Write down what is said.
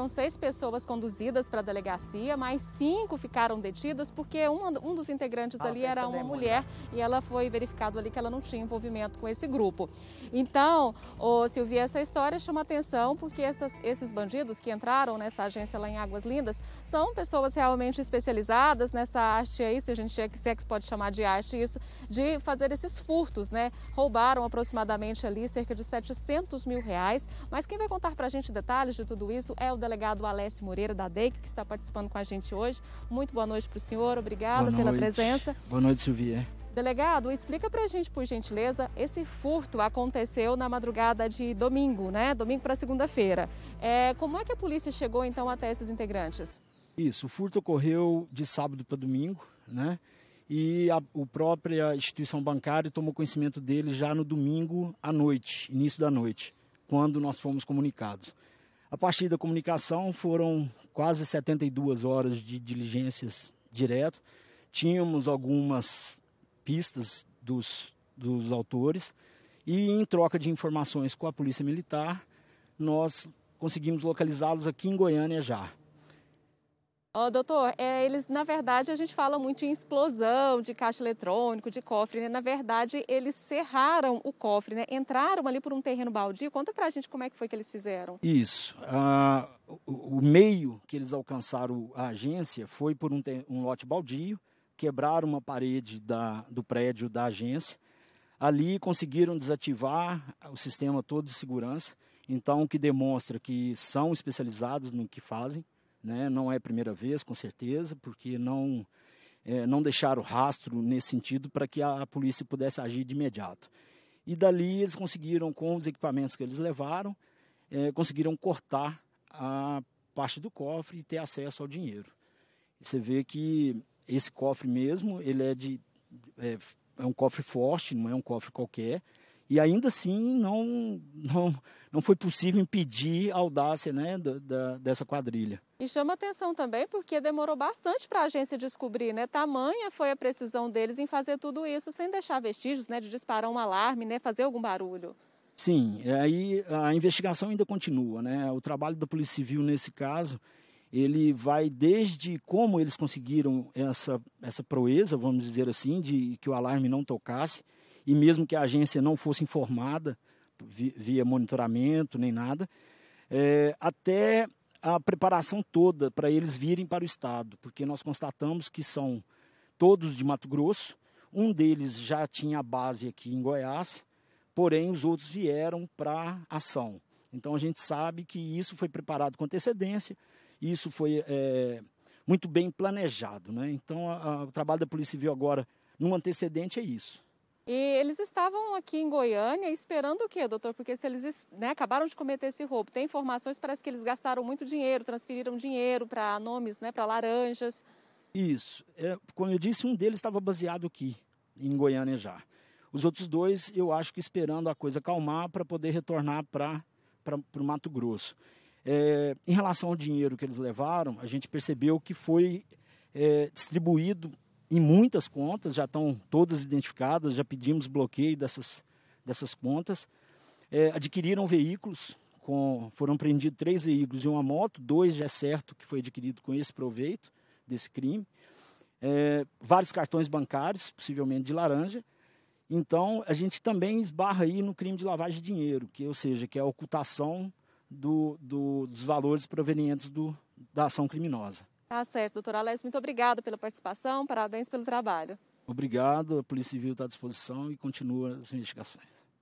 Foram seis pessoas conduzidas para a delegacia, mas cinco ficaram detidas porque uma, um dos integrantes ah, ali era uma é mulher e ela foi verificado ali que ela não tinha envolvimento com esse grupo. Então, o Silvia, essa história chama atenção porque essas, esses bandidos que entraram nessa agência lá em Águas Lindas são pessoas realmente especializadas nessa arte aí, se a gente que, se é que pode chamar de arte isso, de fazer esses furtos, né? Roubaram aproximadamente ali cerca de 700 mil reais, mas quem vai contar para a gente detalhes de tudo isso é o delegado delegado Alessio Moreira, da DEIC, que está participando com a gente hoje. Muito boa noite para o senhor, obrigada pela presença. Boa noite, Silvia. Delegado, explica para a gente, por gentileza, esse furto aconteceu na madrugada de domingo, né? Domingo para segunda-feira. É, como é que a polícia chegou, então, até esses integrantes? Isso, o furto ocorreu de sábado para domingo, né? e a, a, própria instituição bancária tomou conhecimento dele já no domingo à noite, início da noite, quando nós fomos comunicados. A partir da comunicação foram quase 72 horas de diligências direto. Tínhamos algumas pistas dos, dos autores e em troca de informações com a Polícia Militar, nós conseguimos localizá-los aqui em Goiânia já. Oh, doutor, é, eles, na verdade, a gente fala muito em explosão de caixa eletrônico, de cofre, né? Na verdade, eles cerraram o cofre, né? Entraram ali por um terreno baldio. Conta pra gente como é que foi que eles fizeram. Isso. Ah, o, o, meio que eles alcançaram a agência foi por um, um lote baldio, quebraram uma parede da, do prédio da agência. Ali conseguiram desativar o sistema todo de segurança, então, que demonstra que são especializados no que fazem né? não é a primeira vez, com certeza, porque não, é, não deixaram rastro nesse sentido para que a polícia pudesse agir de imediato. E dali eles conseguiram, com os equipamentos que eles levaram, é, conseguiram cortar a parte do cofre e ter acesso ao dinheiro. E você vê que esse cofre mesmo, ele é de é, é um cofre forte, não é um cofre qualquer. E ainda assim não, não, não foi possível impedir a audácia né, da, da, dessa quadrilha. E chama atenção também porque demorou bastante para a agência descobrir, né? Tamanha foi a precisão deles em fazer tudo isso sem deixar vestígios, né? De disparar um alarme, né? Fazer algum barulho. Sim, é, aí a investigação ainda continua, né? O trabalho da Polícia Civil nesse caso, ele vai desde como eles conseguiram essa, essa proeza, vamos dizer assim, de que o alarme não tocasse, e mesmo que a agência não fosse informada via monitoramento nem nada, é, até a preparação toda para eles virem para o estado, porque nós constatamos que são todos de Mato Grosso, um deles já tinha base aqui em Goiás, porém os outros vieram para ação. Então a gente sabe que isso foi preparado com antecedência, isso foi é, muito bem planejado. Né? Então a, a, o trabalho da Polícia Civil agora, num antecedente, é isso. E eles estavam aqui em Goiânia esperando o quê, doutor? Porque se eles né, acabaram de cometer esse roubo, tem informações, parece que eles gastaram muito dinheiro, transferiram dinheiro para nomes, né, para laranjas. Isso. É, como eu disse, um deles estava baseado aqui, em Goiânia já. Os outros dois, eu acho que esperando a coisa calmar para poder retornar para o Mato Grosso. É, em relação ao dinheiro que eles levaram, a gente percebeu que foi é, distribuído em muitas contas, já estão todas identificadas, já pedimos bloqueio dessas, dessas contas. É, adquiriram veículos, com, foram prendidos três veículos e uma moto, dois já é certo que foi adquirido com esse proveito desse crime. É, vários cartões bancários, possivelmente de laranja. Então, a gente também esbarra aí no crime de lavagem de dinheiro, que, ou seja, que é a ocultação do, do, dos valores provenientes do, da ação criminosa. Tá certo, doutor Alessio. Muito obrigada pela participação, parabéns pelo trabalho. Obrigado, a Polícia Civil está à disposição e continua as investigações.